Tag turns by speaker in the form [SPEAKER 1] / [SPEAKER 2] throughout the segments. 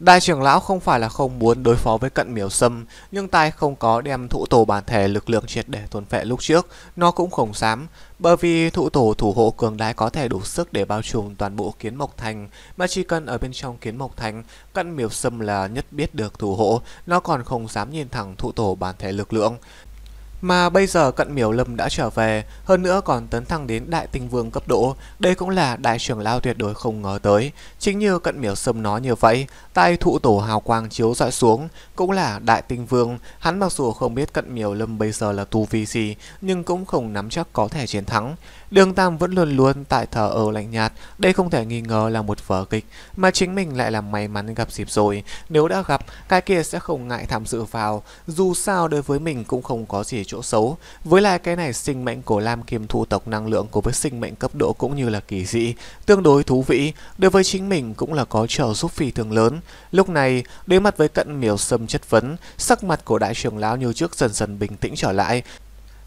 [SPEAKER 1] Đại trưởng lão không phải là không muốn đối phó với cận miểu sâm, nhưng tai không có đem thụ tổ bản thể lực lượng triệt để tuần phệ lúc trước, nó cũng không dám, bởi vì thụ tổ thủ hộ cường đái có thể đủ sức để bao trùm toàn bộ kiến mộc thành, mà chỉ cần ở bên trong kiến mộc thành, cận miểu sâm là nhất biết được thủ hộ, nó còn không dám nhìn thẳng thụ tổ bản thể lực lượng. Mà bây giờ cận miểu lâm đã trở về, hơn nữa còn tấn thăng đến đại tinh vương cấp độ, đây cũng là đại trưởng lao tuyệt đối không ngờ tới. Chính như cận miểu sâm nói như vậy, tay thụ tổ hào quang chiếu dọi xuống, cũng là đại tinh vương, hắn mặc dù không biết cận miểu lâm bây giờ là tu vi gì, nhưng cũng không nắm chắc có thể chiến thắng. Đường Tam vẫn luôn luôn tại thờ ở lạnh nhạt, đây không thể nghi ngờ là một vở kịch, mà chính mình lại là may mắn gặp dịp rồi. Nếu đã gặp, cái kia sẽ không ngại tham dự vào, dù sao đối với mình cũng không có gì chỗ xấu. Với lại cái này sinh mệnh của Lam Kim thu tộc năng lượng của với sinh mệnh cấp độ cũng như là kỳ dị, tương đối thú vị, đối với chính mình cũng là có trợ giúp phi thường lớn. Lúc này, đối mặt với cận miểu sâm chất vấn, sắc mặt của đại trưởng lão như trước dần dần bình tĩnh trở lại,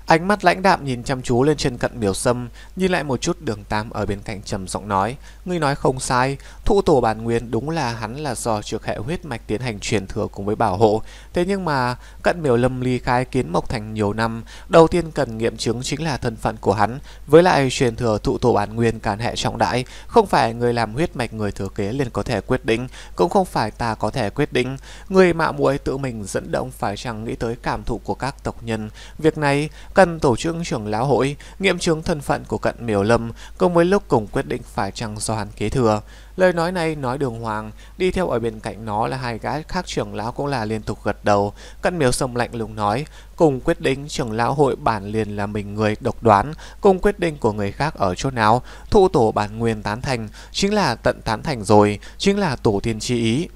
[SPEAKER 1] Ánh mắt lãnh đạm nhìn chăm chú lên trên cận miểu sâm, nhìn lại một chút đường tam ở bên cạnh trầm giọng nói. Ngươi nói không sai, thụ tổ bản nguyên đúng là hắn là do trực hệ huyết mạch tiến hành truyền thừa cùng với bảo hộ. Thế nhưng mà, cận miểu lâm ly khai kiến mộc thành nhiều năm, đầu tiên cần nghiệm chứng chính là thân phận của hắn. Với lại truyền thừa thụ tổ bản nguyên càn hệ trọng đại, không phải người làm huyết mạch người thừa kế liền có thể quyết định, cũng không phải ta có thể quyết định. Người mạ muội tự mình dẫn động phải chẳng nghĩ tới cảm thụ của các tộc nhân. Việc này, Tân tổ chức trưởng lão hội nghiệm chứng thân phận của cận miểu lâm cùng với lúc cùng quyết định phải chăng do hắn kế thừa. Lời nói này nói đường hoàng, đi theo ở bên cạnh nó là hai gã khác trưởng lão cũng là liên tục gật đầu. Cận miểu sầm lạnh lùng nói, cùng quyết định trưởng lão hội bản liền là mình người độc đoán, cùng quyết định của người khác ở chỗ nào, thụ tổ bản nguyên tán thành, chính là tận tán thành rồi, chính là tổ tiên chi ý.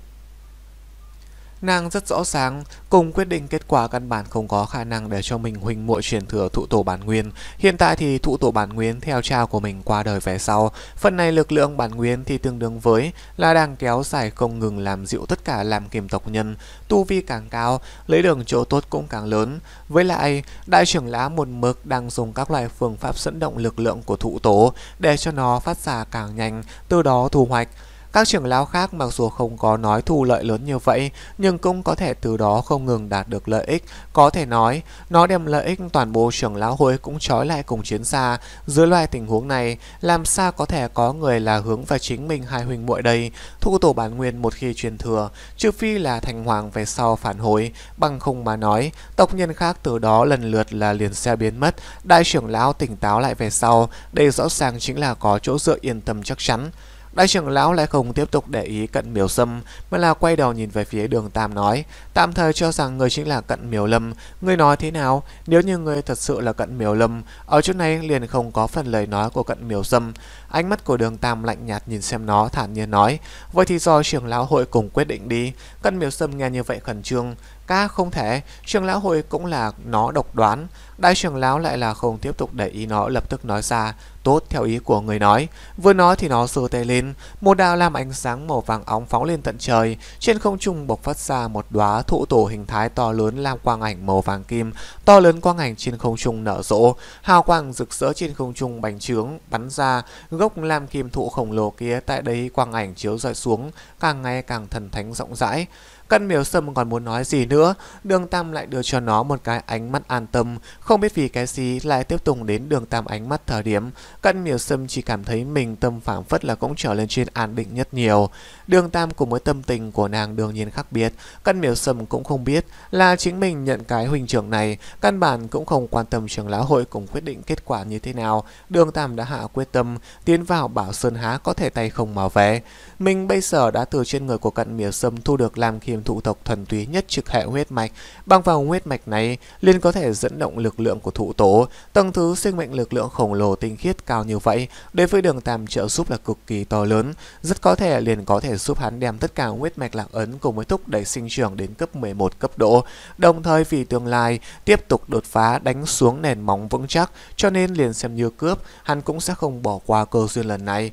[SPEAKER 1] Nàng rất rõ ràng, cùng quyết định kết quả căn bản không có khả năng để cho mình huynh muội truyền thừa thụ tổ bản nguyên. Hiện tại thì thụ tổ bản nguyên theo cha của mình qua đời về sau. Phần này lực lượng bản nguyên thì tương đương với là đang kéo dài không ngừng làm dịu tất cả làm kiềm tộc nhân. Tu vi càng cao, lấy đường chỗ tốt cũng càng lớn. Với lại, đại trưởng lá một mực đang dùng các loại phương pháp dẫn động lực lượng của thụ tổ để cho nó phát ra càng nhanh, từ đó thu hoạch. Các trưởng lão khác mặc dù không có nói thu lợi lớn như vậy, nhưng cũng có thể từ đó không ngừng đạt được lợi ích. Có thể nói, nó đem lợi ích toàn bộ trưởng lão hội cũng trói lại cùng chiến xa. Dưới loại tình huống này, làm sao có thể có người là hướng về chính mình hai huynh muội đây, thu tổ bản nguyên một khi truyền thừa, trừ phi là thành hoàng về sau phản hồi, bằng không mà nói, tộc nhân khác từ đó lần lượt là liền xe biến mất, đại trưởng lão tỉnh táo lại về sau, đây rõ ràng chính là có chỗ dựa yên tâm chắc chắn. Đại trưởng lão lại không tiếp tục để ý cận miếu sâm, mà là quay đầu nhìn về phía đường Tam nói, tạm thời cho rằng người chính là cận miếu lâm, người nói thế nào, nếu như người thật sự là cận miếu lâm, ở chỗ này liền không có phần lời nói của cận miếu sâm. Ánh mắt của đường Tam lạnh nhạt nhìn xem nó thản nhiên nói, vậy thì do trưởng lão hội cùng quyết định đi, cận miếu sâm nghe như vậy khẩn trương, cá không thể, trưởng lão hội cũng là nó độc đoán, đại trưởng lão lại là không tiếp tục để ý nó lập tức nói ra, Tốt theo ý của người nói Vừa nói thì nó sơ tay lên Một đạo làm ánh sáng màu vàng óng phóng lên tận trời Trên không trung bộc phát ra một đóa thụ tổ hình thái to lớn làm quang ảnh màu vàng kim To lớn quang ảnh trên không trung nở rộ Hào quang rực rỡ trên không trung bành trướng Bắn ra gốc làm kim thụ khổng lồ kia Tại đây quang ảnh chiếu rọi xuống Càng ngày càng thần thánh rộng rãi Cân miếu sâm còn muốn nói gì nữa, đường tam lại đưa cho nó một cái ánh mắt an tâm, không biết vì cái gì lại tiếp tục đến đường tam ánh mắt thời điểm. Cân miếu sâm chỉ cảm thấy mình tâm phản phất là cũng trở lên trên an định nhất nhiều. Đường tam cùng với tâm tình của nàng đương nhiên khác biệt, cân miếu sâm cũng không biết là chính mình nhận cái huynh trưởng này, căn bản cũng không quan tâm trường lá hội cùng quyết định kết quả như thế nào. Đường tam đã hạ quyết tâm, tiến vào bảo Sơn Há có thể tay không mà về. Mình bây giờ đã từ trên người của cận miếu sâm thu được làm kia viêm thụ tộc thuần túy nhất trực hệ huyết mạch. Bằng vào huyết mạch này, liền có thể dẫn động lực lượng của thụ tổ tầng thứ sinh mệnh lực lượng khổng lồ tinh khiết cao như vậy, đối với đường tam trợ giúp là cực kỳ to lớn. Rất có thể liền có thể giúp hắn đem tất cả huyết mạch lạc ấn cùng với thúc đẩy sinh trưởng đến cấp 11 cấp độ, đồng thời vì tương lai tiếp tục đột phá đánh xuống nền móng vững chắc, cho nên liền xem như cướp, hắn cũng sẽ không bỏ qua cơ duyên lần này.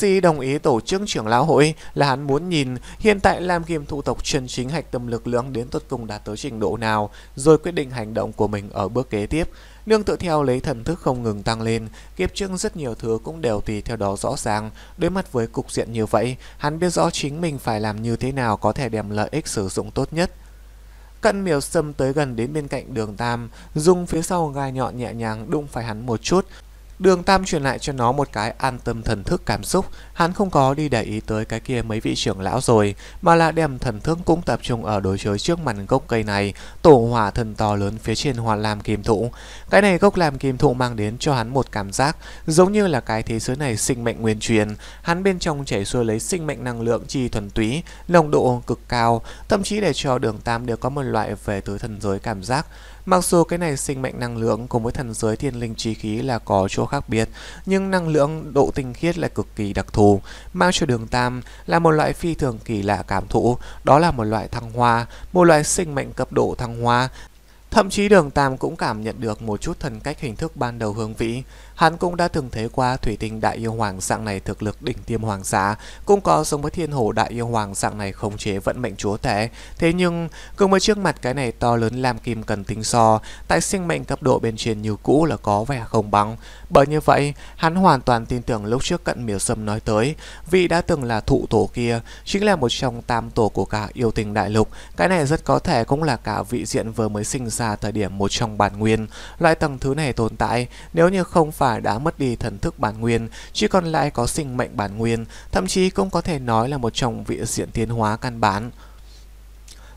[SPEAKER 1] Vì đồng ý tổ chức trưởng lão hội là hắn muốn nhìn hiện tại làm Kim thu tộc chân chính hạch tâm lực lượng đến tuột cùng đạt tới trình độ nào, rồi quyết định hành động của mình ở bước kế tiếp. Nương tựa theo lấy thần thức không ngừng tăng lên, kiếp trước rất nhiều thứ cũng đều tùy theo đó rõ ràng. Đối mặt với cục diện như vậy, hắn biết rõ chính mình phải làm như thế nào có thể đem lợi ích sử dụng tốt nhất. Cận miều xâm tới gần đến bên cạnh đường Tam, dùng phía sau gai nhọn nhẹ nhàng đụng phải hắn một chút, Đường Tam truyền lại cho nó một cái an tâm thần thức cảm xúc, hắn không có đi để ý tới cái kia mấy vị trưởng lão rồi, mà là đem thần thức cũng tập trung ở đối chối trước mặt gốc cây này, tổ hỏa thần to lớn phía trên hỏa làm kim thụ. Cái này gốc làm kim thụ mang đến cho hắn một cảm giác giống như là cái thế giới này sinh mệnh nguyên truyền, hắn bên trong chảy xuôi lấy sinh mệnh năng lượng chi thuần túy, nồng độ cực cao, thậm chí để cho Đường Tam đều có một loại về tới thần giới cảm giác. Mặc dù cái này sinh mệnh năng lượng cùng với thần giới thiên linh trí khí là có chỗ khác biệt, nhưng năng lượng độ tinh khiết lại cực kỳ đặc thù, mang cho đường tam là một loại phi thường kỳ lạ cảm thụ, đó là một loại thăng hoa, một loại sinh mệnh cấp độ thăng hoa, Thậm chí đường Tam cũng cảm nhận được một chút thần cách hình thức ban đầu hương vị. Hắn cũng đã từng thấy qua thủy tinh đại yêu hoàng dạng này thực lực đỉnh tiêm hoàng giả cũng có giống với thiên hồ đại yêu hoàng dạng này khống chế vận mệnh chúa thể Thế nhưng, cùng với trước mặt cái này to lớn làm kim cần tính so, tại sinh mệnh cấp độ bên trên như cũ là có vẻ không bằng. Bởi như vậy, hắn hoàn toàn tin tưởng lúc trước cận miểu sâm nói tới, vị đã từng là thụ tổ kia, chính là một trong tam tổ của cả yêu tình đại lục. Cái này rất có thể cũng là cả vị diện vừa mới sinh ra thời điểm một trong bản nguyên. Loại tầng thứ này tồn tại, nếu như không phải quả đã mất đi thần thức bản nguyên, chỉ còn lại có sinh mệnh bản nguyên, thậm chí cũng có thể nói là một trong vị diện tiến hóa căn bản.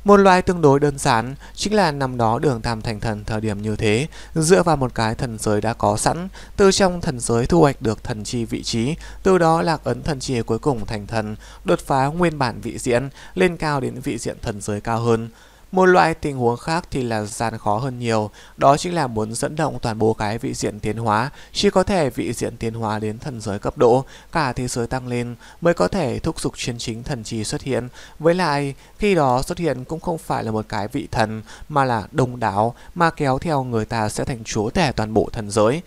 [SPEAKER 1] Một loại tương đối đơn giản chính là năm đó đường tham thành thần thời điểm như thế, dựa vào một cái thần giới đã có sẵn, từ trong thần giới thu hoạch được thần chi vị trí, từ đó lạc ấn thần chi cuối cùng thành thần, đột phá nguyên bản vị diện, lên cao đến vị diện thần giới cao hơn. Một loại tình huống khác thì là gian khó hơn nhiều, đó chính là muốn dẫn động toàn bộ cái vị diện tiến hóa, chỉ có thể vị diện tiến hóa đến thần giới cấp độ, cả thế giới tăng lên mới có thể thúc giục chuyên chính thần trì xuất hiện. Với lại, khi đó xuất hiện cũng không phải là một cái vị thần mà là đông đảo mà kéo theo người ta sẽ thành chúa tể toàn bộ thần giới.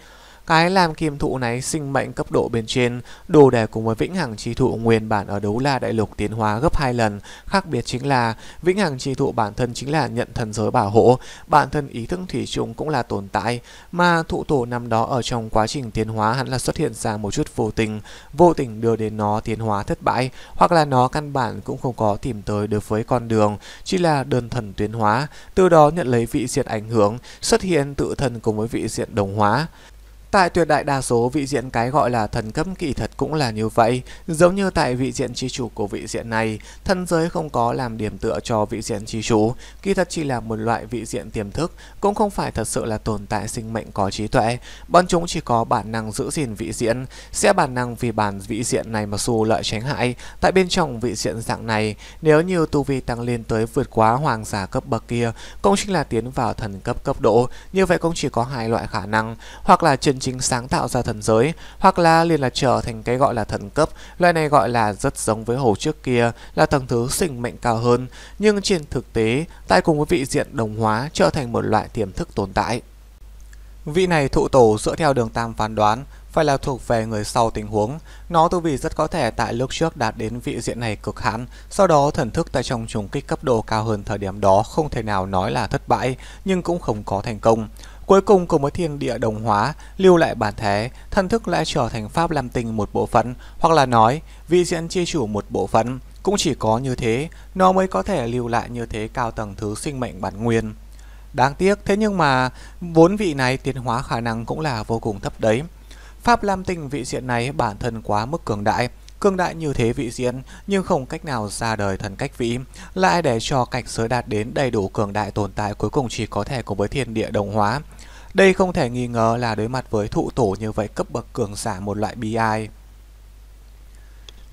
[SPEAKER 1] Cái làm kim thụ này sinh mệnh cấp độ bên trên, đồ để cùng với vĩnh hằng chi thụ nguyên bản ở đấu la đại lục tiến hóa gấp hai lần. Khác biệt chính là vĩnh hằng chi thụ bản thân chính là nhận thần giới bảo hộ, bản thân ý thức thủy chung cũng là tồn tại, mà thụ tổ năm đó ở trong quá trình tiến hóa hắn là xuất hiện ra một chút vô tình, vô tình đưa đến nó tiến hóa thất bại, hoặc là nó căn bản cũng không có tìm tới được với con đường, chỉ là đơn thần tuyến hóa, từ đó nhận lấy vị diện ảnh hưởng, xuất hiện tự thân cùng với vị diện đồng hóa. Tại tuyệt đại đa số vị diện cái gọi là thần cấp kỳ thật cũng là như vậy, giống như tại vị diện chi chủ của vị diện này, thân giới không có làm điểm tựa cho vị diện chi chủ, kỳ thật chỉ là một loại vị diện tiềm thức, cũng không phải thật sự là tồn tại sinh mệnh có trí tuệ, bọn chúng chỉ có bản năng giữ gìn vị diện, sẽ bản năng vì bản vị diện này mà xu lợi tránh hại, tại bên trong vị diện dạng này, nếu như tu vi tăng lên tới vượt quá hoàng giả cấp bậc kia, cũng chính là tiến vào thần cấp cấp độ, như vậy cũng chỉ có hai loại khả năng, hoặc là trần chân chính sáng tạo ra thần giới hoặc là liền là trở thành cái gọi là thần cấp loại này gọi là rất giống với hồ trước kia là tầng thứ sinh mệnh cao hơn nhưng trên thực tế tại cùng với vị diện đồng hóa trở thành một loại tiềm thức tồn tại vị này thụ tổ dựa theo đường tam phán đoán phải là thuộc về người sau tình huống. Nó tu vì rất có thể tại lúc trước đạt đến vị diện này cực hạn, sau đó thần thức tại trong trùng kích cấp độ cao hơn thời điểm đó không thể nào nói là thất bại, nhưng cũng không có thành công. Cuối cùng cùng với thiên địa đồng hóa, lưu lại bản thể, thân thức lại trở thành pháp làm tình một bộ phận, hoặc là nói, vị diện chi chủ một bộ phận. Cũng chỉ có như thế, nó mới có thể lưu lại như thế cao tầng thứ sinh mệnh bản nguyên. Đáng tiếc, thế nhưng mà vốn vị này tiến hóa khả năng cũng là vô cùng thấp đấy. Pháp Lam Tinh vị diện này bản thân quá mức cường đại, cường đại như thế vị diện nhưng không cách nào ra đời thần cách vĩ, lại để cho cảnh giới đạt đến đầy đủ cường đại tồn tại cuối cùng chỉ có thể cùng với thiên địa đồng hóa. Đây không thể nghi ngờ là đối mặt với thụ tổ như vậy cấp bậc cường giả một loại bi ai.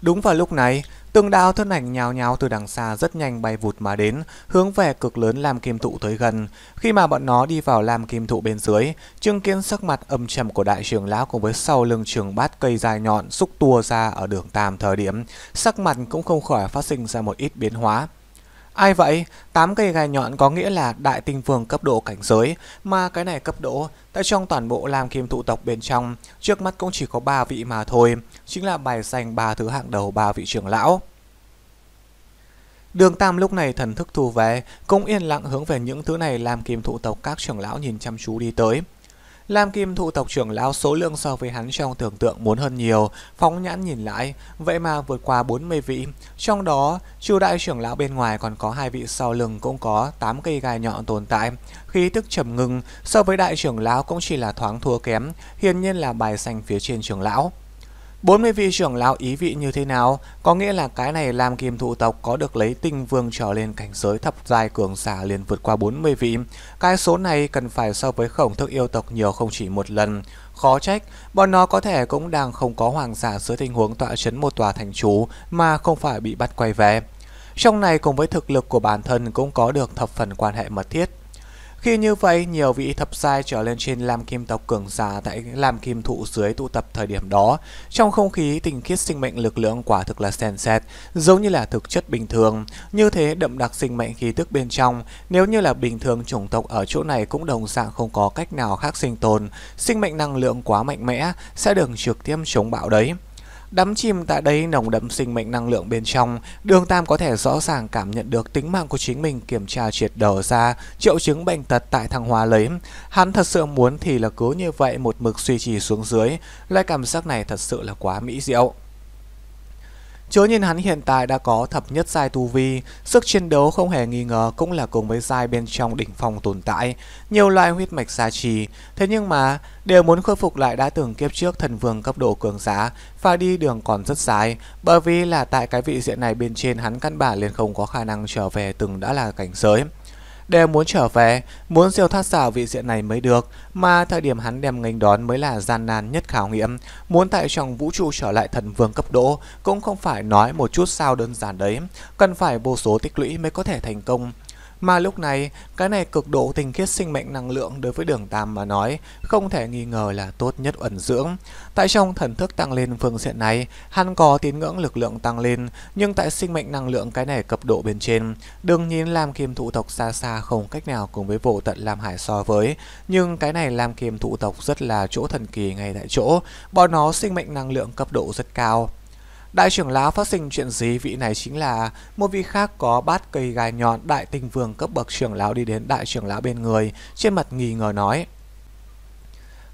[SPEAKER 1] Đúng vào lúc này, Từng đạo thân ảnh nhào nhào từ đằng xa rất nhanh bay vụt mà đến, hướng về cực lớn Lam Kim Thụ tới gần. Khi mà bọn nó đi vào Lam Kim Thụ bên dưới, chứng kiến sắc mặt âm trầm của đại trưởng lão cùng với sau lưng trường bát cây dài nhọn xúc tua ra ở đường tam thời điểm, sắc mặt cũng không khỏi phát sinh ra một ít biến hóa. Ai vậy? Tám cây gai nhọn có nghĩa là đại tinh vương cấp độ cảnh giới, mà cái này cấp độ, tại trong toàn bộ làm kim thụ tộc bên trong, trước mắt cũng chỉ có ba vị mà thôi, chính là bài danh ba thứ hạng đầu ba vị trưởng lão. Đường Tam lúc này thần thức thu về, cũng yên lặng hướng về những thứ này làm kim thụ tộc các trưởng lão nhìn chăm chú đi tới. Lam Kim thụ tộc trưởng lão số lượng so với hắn trong tưởng tượng muốn hơn nhiều, phóng nhãn nhìn lại, vậy mà vượt qua 40 vị. Trong đó, chu đại trưởng lão bên ngoài còn có hai vị sau lưng cũng có 8 cây gai nhọn tồn tại. Khí tức trầm ngưng, so với đại trưởng lão cũng chỉ là thoáng thua kém, hiển nhiên là bài xanh phía trên trưởng lão. 40 vị trưởng lão ý vị như thế nào? Có nghĩa là cái này làm kim thụ tộc có được lấy tinh vương trở lên cảnh giới thập giai cường giả liền vượt qua 40 vị. Cái số này cần phải so với khổng thức yêu tộc nhiều không chỉ một lần. Khó trách, bọn nó có thể cũng đang không có hoàng giả dưới tình huống tọa chấn một tòa thành chú mà không phải bị bắt quay về. Trong này cùng với thực lực của bản thân cũng có được thập phần quan hệ mật thiết. Khi như vậy, nhiều vị thập sai trở lên trên lam kim tộc cường giả tại lam kim thụ dưới tụ tập thời điểm đó. Trong không khí tình khiết sinh mệnh lực lượng quả thực là sền sệt, giống như là thực chất bình thường. Như thế đậm đặc sinh mệnh khí tức bên trong, nếu như là bình thường chủng tộc ở chỗ này cũng đồng dạng không có cách nào khác sinh tồn. Sinh mệnh năng lượng quá mạnh mẽ sẽ được trực tiếp chống bạo đấy. Đắm chìm tại đây nồng đậm sinh mệnh năng lượng bên trong, Đường Tam có thể rõ ràng cảm nhận được tính mạng của chính mình kiểm tra triệt đờ ra triệu chứng bệnh tật tại thăng hoa lấy. Hắn thật sự muốn thì là cứ như vậy một mực suy trì xuống dưới, loại cảm giác này thật sự là quá mỹ diệu. Chớ nhìn hắn hiện tại đã có thập nhất giai tu vi, sức chiến đấu không hề nghi ngờ cũng là cùng với giai bên trong đỉnh phong tồn tại, nhiều loại huyết mạch gia trì. Thế nhưng mà, đều muốn khôi phục lại đã từng kiếp trước thần vương cấp độ cường giá, phải đi đường còn rất dài, bởi vì là tại cái vị diện này bên trên hắn căn bản liền không có khả năng trở về từng đã là cảnh giới đều muốn trở về, muốn siêu thoát xảo vị diện này mới được, mà thời điểm hắn đem nghênh đón mới là gian nan nhất khảo nghiệm, muốn tại trong vũ trụ trở lại thần vương cấp độ cũng không phải nói một chút sao đơn giản đấy, cần phải vô số tích lũy mới có thể thành công. Mà lúc này, cái này cực độ tinh khiết sinh mệnh năng lượng đối với đường tam mà nói, không thể nghi ngờ là tốt nhất ẩn dưỡng. Tại trong thần thức tăng lên phương diện này, hắn có tín ngưỡng lực lượng tăng lên, nhưng tại sinh mệnh năng lượng cái này cấp độ bên trên, đừng nhìn làm kiềm thụ tộc xa xa không cách nào cùng với vô tận làm Hải so với, nhưng cái này làm kiềm thụ tộc rất là chỗ thần kỳ ngay tại chỗ, bọn nó sinh mệnh năng lượng cấp độ rất cao. Đại trưởng lão phát sinh chuyện gì vị này chính là một vị khác có bát cây gai nhọn đại tinh vương cấp bậc trưởng lão đi đến đại trưởng lão bên người, trên mặt nghi ngờ nói.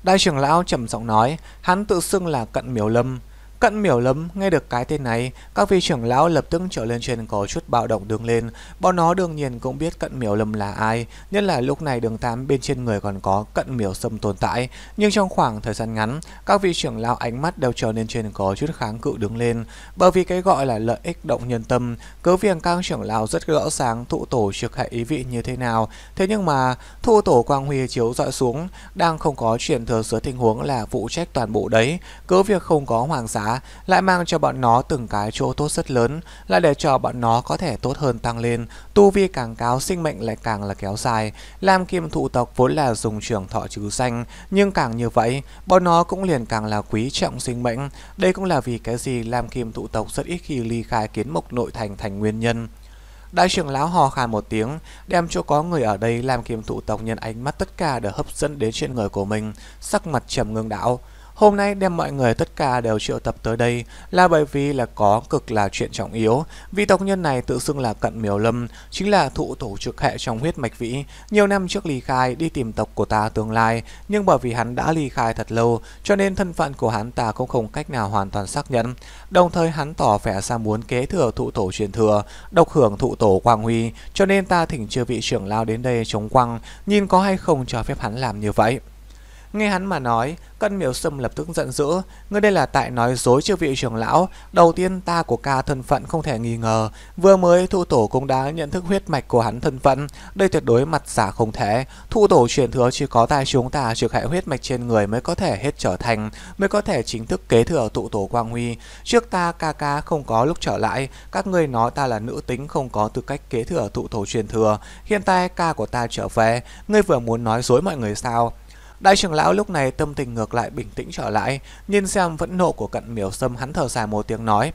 [SPEAKER 1] Đại trưởng lão trầm giọng nói, hắn tự xưng là cận miếu lâm, Cận miểu lắm, nghe được cái tên này, các vị trưởng lão lập tức trở lên trên có chút bạo động đứng lên. Bọn nó đương nhiên cũng biết cận miểu lâm là ai, nhất là lúc này đường tám bên trên người còn có cận miểu sâm tồn tại. Nhưng trong khoảng thời gian ngắn, các vị trưởng lão ánh mắt đều trở nên trên có chút kháng cự đứng lên. Bởi vì cái gọi là lợi ích động nhân tâm, cứ việc các trưởng lão rất rõ ràng thụ tổ trực hệ ý vị như thế nào. Thế nhưng mà, thụ tổ quang huy chiếu dọi xuống, đang không có chuyển thừa dưới tình huống là phụ trách toàn bộ đấy. Cứ việc không có hoàng giá lại mang cho bọn nó từng cái chỗ tốt rất lớn lại để cho bọn nó có thể tốt hơn tăng lên, tu vi càng cao sinh mệnh lại càng là kéo dài. Lam kim thụ tộc vốn là dùng trường thọ trừ xanh, nhưng càng như vậy, bọn nó cũng liền càng là quý trọng sinh mệnh. Đây cũng là vì cái gì Lam kim thụ tộc rất ít khi ly khai kiến mục nội thành thành nguyên nhân. Đại trưởng lão hò khan một tiếng, đem chỗ có người ở đây làm kiềm Thụ tộc nhân ánh mắt tất cả đều hấp dẫn đến trên người của mình, sắc mặt trầm ngưng đạo. Hôm nay đem mọi người tất cả đều triệu tập tới đây là bởi vì là có cực là chuyện trọng yếu. Vị tộc nhân này tự xưng là Cận Miều Lâm, chính là thụ tổ trực hệ trong huyết mạch vĩ. Nhiều năm trước ly khai đi tìm tộc của ta tương lai, nhưng bởi vì hắn đã ly khai thật lâu, cho nên thân phận của hắn ta cũng không cách nào hoàn toàn xác nhận. Đồng thời hắn tỏ vẻ ra muốn kế thừa thụ tổ truyền thừa, độc hưởng thụ tổ quang huy, cho nên ta thỉnh chưa vị trưởng lao đến đây chống quăng, nhìn có hay không cho phép hắn làm như vậy. Nghe hắn mà nói, cân miếu sâm lập tức giận dữ, ngươi đây là tại nói dối trước vị trưởng lão, đầu tiên ta của ca thân phận không thể nghi ngờ, vừa mới thu tổ cũng đã nhận thức huyết mạch của hắn thân phận, đây tuyệt đối mặt giả không thể, thu tổ truyền thừa chỉ có tại chúng ta trực hệ huyết mạch trên người mới có thể hết trở thành, mới có thể chính thức kế thừa tụ tổ quang huy, trước ta ca ca không có lúc trở lại, các ngươi nói ta là nữ tính không có tư cách kế thừa tụ tổ truyền thừa, hiện tại ca của ta trở về, ngươi vừa muốn nói dối mọi người sao? Đại trưởng lão lúc này tâm tình ngược lại bình tĩnh trở lại, nhìn xem phẫn nộ của cận miểu sâm hắn thở dài một tiếng nói.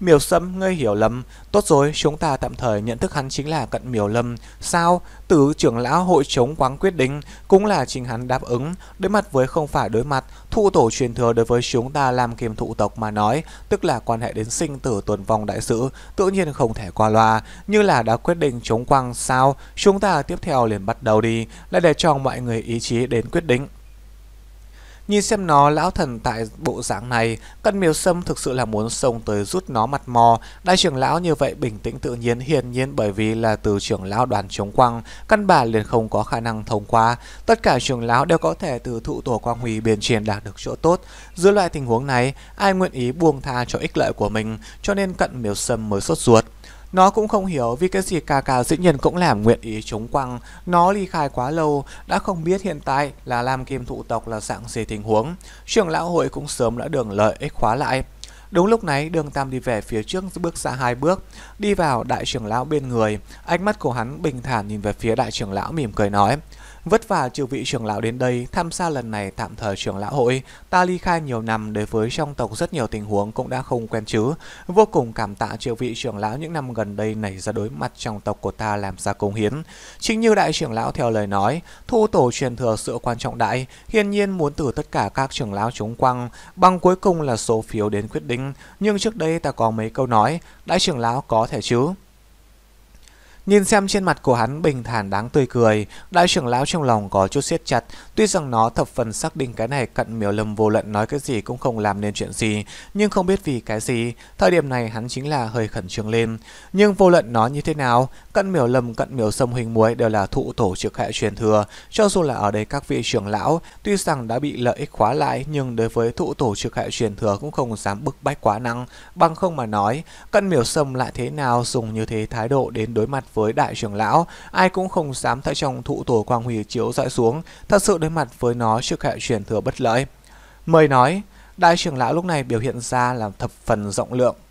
[SPEAKER 1] Miểu Sâm, ngươi hiểu lầm. Tốt rồi, chúng ta tạm thời nhận thức hắn chính là cận Miểu Lâm. Sao? Tử trưởng lão hội chống quáng quyết định, cũng là chính hắn đáp ứng. Đối mặt với không phải đối mặt, thu tổ truyền thừa đối với chúng ta làm kiềm thụ tộc mà nói, tức là quan hệ đến sinh tử tuần vong đại sự, tự nhiên không thể qua loa. Như là đã quyết định chống quăng, sao? Chúng ta tiếp theo liền bắt đầu đi, lại để cho mọi người ý chí đến quyết định. Nhìn xem nó lão thần tại bộ dạng này, cận miêu sâm thực sự là muốn xông tới rút nó mặt mò. Đại trưởng lão như vậy bình tĩnh tự nhiên hiền nhiên bởi vì là từ trưởng lão đoàn chống quăng, căn bản liền không có khả năng thông qua. Tất cả trưởng lão đều có thể từ thụ tổ quang huy biên triển đạt được chỗ tốt. Dưới loại tình huống này, ai nguyện ý buông tha cho ích lợi của mình, cho nên cận miêu sâm mới sốt ruột. Nó cũng không hiểu vì cái gì cà cà dĩ nhiên cũng làm nguyện ý chống quăng. Nó ly khai quá lâu, đã không biết hiện tại là làm kim thụ tộc là dạng gì tình huống. Trường lão hội cũng sớm đã đường lợi ích khóa lại. Đúng lúc này, đường Tam đi về phía trước bước ra hai bước, đi vào đại trưởng lão bên người. Ánh mắt của hắn bình thản nhìn về phía đại trưởng lão mỉm cười nói. Vất vả chịu vị trưởng lão đến đây, tham gia lần này tạm thời trưởng lão hội, ta ly khai nhiều năm đối với trong tộc rất nhiều tình huống cũng đã không quen chứ. Vô cùng cảm tạ triệu vị trưởng lão những năm gần đây nảy ra đối mặt trong tộc của ta làm ra công hiến. Chính như đại trưởng lão theo lời nói, thu tổ truyền thừa sự quan trọng đại, hiển nhiên muốn từ tất cả các trưởng lão chúng quăng, bằng cuối cùng là số phiếu đến quyết định. Nhưng trước đây ta có mấy câu nói, đại trưởng lão có thể chứ. Nhìn xem trên mặt của hắn bình thản đáng tươi cười, đại trưởng lão trong lòng có chút siết chặt, tuy rằng nó thập phần xác định cái này cận miểu lâm vô luận nói cái gì cũng không làm nên chuyện gì, nhưng không biết vì cái gì, thời điểm này hắn chính là hơi khẩn trương lên. Nhưng vô luận nó như thế nào, cận miểu lâm, cận miểu sâm huynh muối đều là thụ tổ trực hệ truyền thừa, cho dù là ở đây các vị trưởng lão, tuy rằng đã bị lợi ích khóa lại nhưng đối với thụ tổ trực hệ truyền thừa cũng không dám bức bách quá năng, bằng không mà nói, cận miểu sâm lại thế nào dùng như thế thái độ đến đối mặt với với đại trưởng lão, ai cũng không dám thay trong thụ tổ quang huy chiếu dọi xuống, thật sự đối mặt với nó trước hệ truyền thừa bất lợi. Mời nói, đại trưởng lão lúc này biểu hiện ra là thập phần rộng lượng,